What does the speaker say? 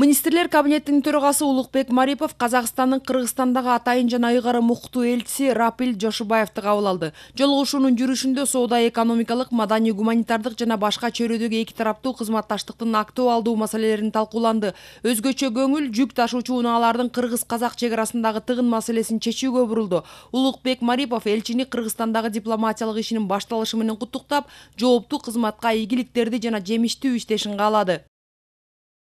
министрлер кабинетинин төрагасы улукбек марипов казакстандын кыргызстандагы атайын жана ыйгарым укутуу элчиси рапил жошубаевди кабыл алды жолугушуунун жүрүшүндө соода экономикалық маданий гуманитардык жана башка чөйрөдөгү эки тараптуу кызматташтыктын актуалдуу маселелерин талкууланды өзгөчө көңүл жүк ташуучу унаалардын кыргыз казак чек арасындагы тыгын маселесин чечүүгө бурулду улукбек марипов элчини кыргызстандагы дипломатиялык ишинин башталышы менен куттуктап жооптуу кызматка ийгиликтерди жана жемиштүү иштешин каалады